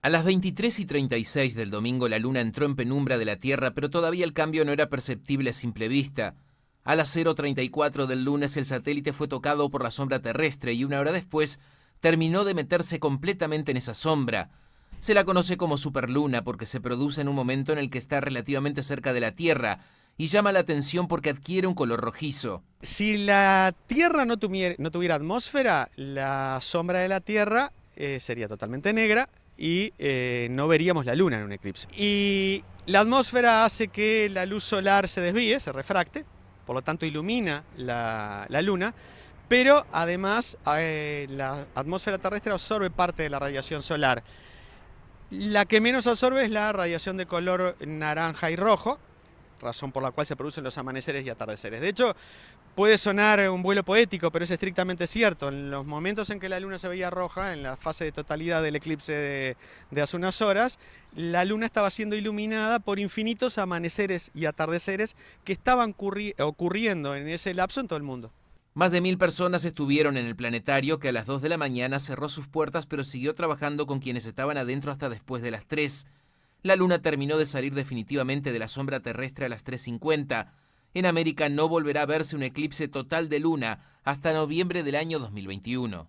A las 23 y 36 del domingo la luna entró en penumbra de la Tierra, pero todavía el cambio no era perceptible a simple vista. A las 0.34 del lunes el satélite fue tocado por la sombra terrestre y una hora después terminó de meterse completamente en esa sombra. Se la conoce como superluna porque se produce en un momento en el que está relativamente cerca de la Tierra y llama la atención porque adquiere un color rojizo. Si la Tierra no tuviera, atmósfera, la sombra de la Tierra eh, sería totalmente negra, y eh, no veríamos la luna en un eclipse. Y la atmósfera hace que la luz solar se desvíe, se refracte, por lo tanto ilumina la, luna, pero además eh, la atmósfera terrestre absorbe parte de la radiación solar. La que menos absorbe es la radiación de color naranja y rojo, razón por la cual se producen los amaneceres y atardeceres. De hecho, puede sonar un vuelo poético, pero es estrictamente cierto. En los momentos en que la luna se veía roja, en la fase de totalidad del eclipse de, hace unas horas, la luna estaba siendo iluminada por infinitos amaneceres y atardeceres que estaban ocurriendo en ese lapso en todo el mundo. Más de mil personas estuvieron en el planetario que a las 2 de la mañana cerró sus puertas pero siguió trabajando con quienes estaban adentro hasta después de las 3. La Luna terminó de salir definitivamente de la sombra terrestre a las 3.50. En América no volverá a verse un eclipse total de Luna hasta noviembre del año 2021.